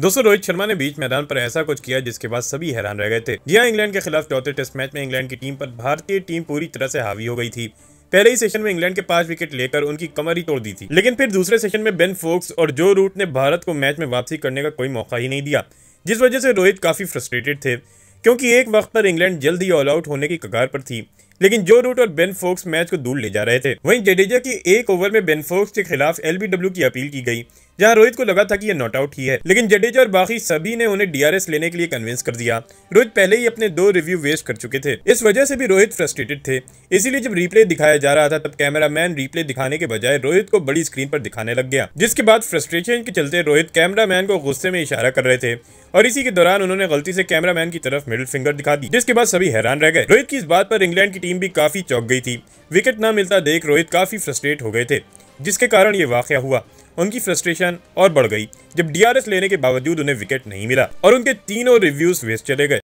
दोस्तों रोहित शर्मा ने बीच मैदान पर ऐसा कुछ किया जिसके बाद सभी हैरान रह गए थे जी हाँ इंग्लैंड के खिलाफ चौथे टेस्ट मैच में इंग्लैंड की टीम पर भारतीय टीम पूरी तरह से हावी हो गई थी पहले ही सेशन में इंग्लैंड के पांच विकेट लेकर उनकी कमर ही तोड़ दी थी लेकिन फिर दूसरे सेशन में बेन फोक्स और जो रूट ने भारत को मैच में वापसी करने का कोई मौका ही नहीं दिया जिस वजह से रोहित काफी फ्रस्ट्रेटेड थे क्योंकि एक वक्त पर इंग्लैंड जल्द ही ऑल आउट होने की कगार पर थी लेकिन जो रूट और बेन फोक्स मैच को दूर ले जा रहे थे वहीं जडेजा की एक ओवर में बेन फोक्स के खिलाफ एलबीडब्ल्यू की अपील की गई जहां रोहित को लगा था कि ये नॉट आउट ही है लेकिन जडेजा और बाकी सभी ने उन्हें डीआरएस लेने के लिए कन्विंस कर दिया रोहित पहले ही अपने दो रिव्यू वेस्ट कर चुके थे इस वजह से भी रोहित फ्रस्ट्रेटेड थे इसीलिए जब रिप्ले दिखाया जा रहा था तब कैमरामैन रिप्ले दिखाने के बजाय रोहित को बड़ी स्क्रीन पर दिखाने लग गया जिसके बाद फ्रस्ट्रेशन के चलते रोहित मैन को गुस्से में इशारा कर रहे थे और इसी के दौरान उन्होंने गलती से कैमरामैन की तरफ मिडिल फिंगर दिखा दी जिसके बाद सभी हैरान रह गए रोहित की इस बात पर इंग्लैंड की टीम भी काफी चौक गई थी विकेट न मिलता देख रोहित काफी फ्रस्ट्रेट हो गए थे जिसके कारण ये वाक़ हुआ उनकी फ्रस्ट्रेशन और बढ़ गई जब डीआरएस लेने के बावजूद उन्हें विकेट नहीं मिला और उनके तीनों रिव्यूज वेस्ट चले गए